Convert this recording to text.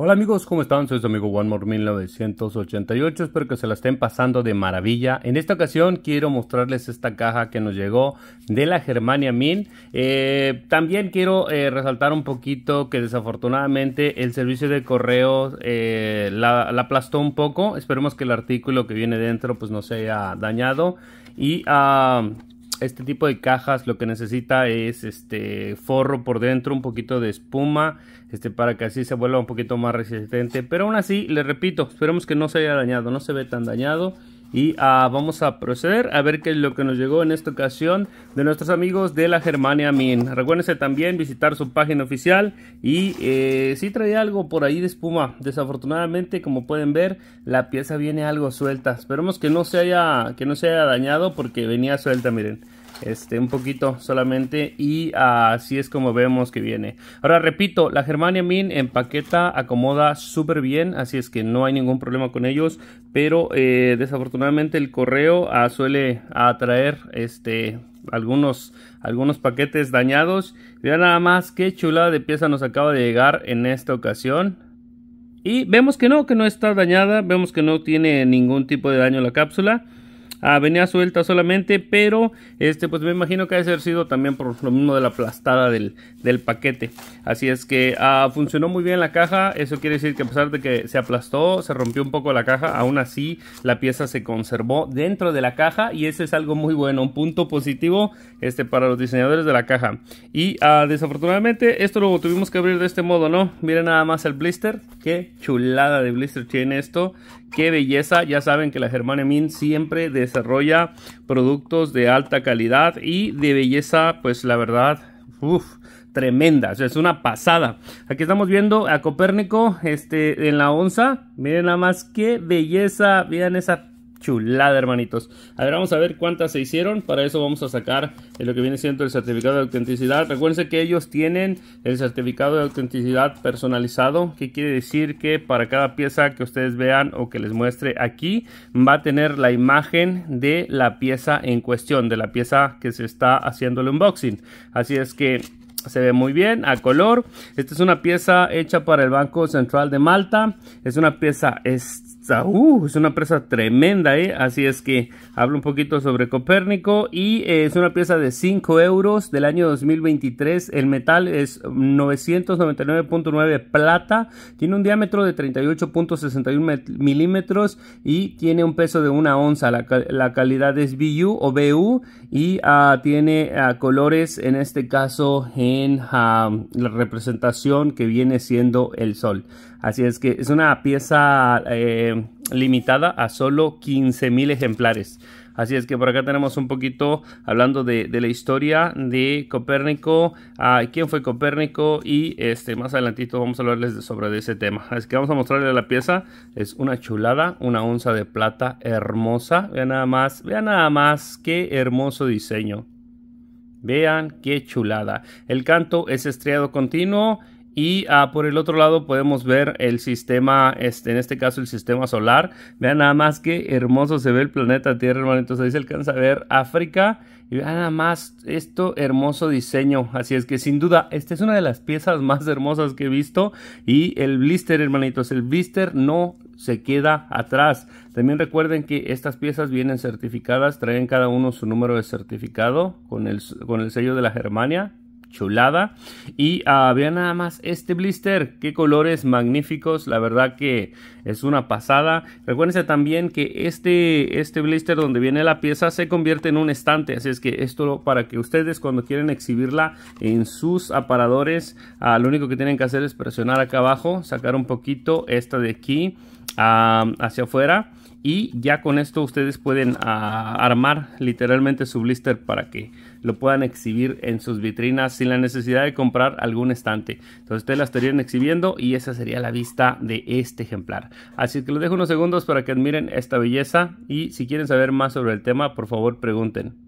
Hola amigos, ¿cómo están? Soy su amigo OneMore1988, espero que se la estén pasando de maravilla. En esta ocasión quiero mostrarles esta caja que nos llegó de la Germania Min. Eh, también quiero eh, resaltar un poquito que desafortunadamente el servicio de correo eh, la, aplastó un poco. Esperemos que el artículo que viene dentro pues no sea dañado. Y... Ah, este tipo de cajas lo que necesita es este forro por dentro, un poquito de espuma, este para que así se vuelva un poquito más resistente. Pero aún así, les repito, esperemos que no se haya dañado, no se ve tan dañado. Y ah, vamos a proceder a ver qué es lo que nos llegó en esta ocasión de nuestros amigos de la Germania Min. Recuérdense también visitar su página oficial y eh, si trae algo por ahí de espuma. Desafortunadamente, como pueden ver, la pieza viene algo suelta. Esperemos que no se haya, que no se haya dañado porque venía suelta, miren este, un poquito solamente y así es como vemos que viene. Ahora repito, la Germania Min empaqueta, acomoda súper bien, así es que no hay ningún problema con ellos, pero eh, desafortunadamente el correo ah, suele atraer este, algunos, algunos paquetes dañados. Vean nada más qué chulada de pieza nos acaba de llegar en esta ocasión. Y vemos que no, que no está dañada, vemos que no tiene ningún tipo de daño la cápsula venía suelta solamente, pero este pues me imagino que ha ser sido también por lo mismo de la aplastada del, paquete. Así es que ah, funcionó muy bien la caja, eso quiere decir que a pesar de que se aplastó, se rompió un poco la caja, aún así la pieza se conservó dentro de la caja y ese es algo muy bueno, un punto positivo este, para los diseñadores de la caja. Y ah, desafortunadamente esto lo tuvimos que abrir de este modo, ¿no? Miren nada más el blister, qué chulada de blister tiene esto, qué belleza, ya saben que la Germania Min siempre... De desarrolla productos de alta calidad y de belleza, pues la verdad, uff, tremenda, o sea, es una pasada. Aquí estamos viendo a Copérnico este, en la onza, miren nada más qué belleza, miren esa chulada, hermanitos. A ver, vamos a ver cuántas se hicieron. Para eso vamos a sacar lo que viene siendo el certificado de autenticidad. Recuerden que ellos tienen el certificado de autenticidad personalizado, que quiere decir que para cada pieza que ustedes vean o que les muestre aquí, va a tener la imagen de la pieza en cuestión, de la pieza que se está haciendo el unboxing. Así es que se ve muy bien a color. Esta es una pieza hecha para el Banco Central de Malta. Es una pieza es una pieza tremenda, ¿eh? Así es que hablo un poquito sobre Copérnico y eh, es una pieza de 5 euros del año 2023. El metal es 999.9 plata, tiene un diámetro de 38.61 milímetros y tiene un peso de una onza. La, calidad es BU o BU y ah, tiene ah, colores, en este caso, en ah, la representación que viene siendo el sol. Así es que es una pieza eh, limitada a solo 15.000 ejemplares. Así es que por acá tenemos un poquito hablando de, la historia de Copérnico, ah, quién fue Copérnico y este, más adelantito vamos a hablarles sobre ese tema. Así que vamos a mostrarles la pieza, es una chulada, una onza de plata hermosa. Vean nada más, vean nada más, qué hermoso diseño. Vean qué chulada. El canto es estriado continuo y ah, por el otro lado podemos ver el sistema, este, en este caso el sistema solar. Vean nada más qué hermoso se ve el planeta Tierra, hermanitos. ahí se alcanza a ver África. Y vean nada más esto hermoso diseño. Así es que sin duda, esta es una de las piezas más hermosas que he visto. Y el blister, hermanitos, el blister no se queda atrás. También recuerden que estas piezas vienen certificadas. Traen cada uno su número de certificado con el, con el sello de la Germania chulada. Y había ah, vean nada más este blister, qué colores magníficos, la verdad que es una pasada. Recuérdense también que este, este blister donde viene la pieza se convierte en un estante, así es que esto para que ustedes cuando quieren exhibirla en sus aparadores, ah, lo único que tienen que hacer es presionar acá abajo, sacar un poquito esta de aquí ah, hacia afuera y ya con esto ustedes pueden ah, armar literalmente su blister para que lo puedan exhibir en sus vitrinas sin la necesidad de comprar algún estante. Entonces ustedes la estarían exhibiendo y esa sería la vista de este ejemplar. Así que les dejo unos segundos para que admiren esta belleza y si quieren saber más sobre el tema, por favor pregunten.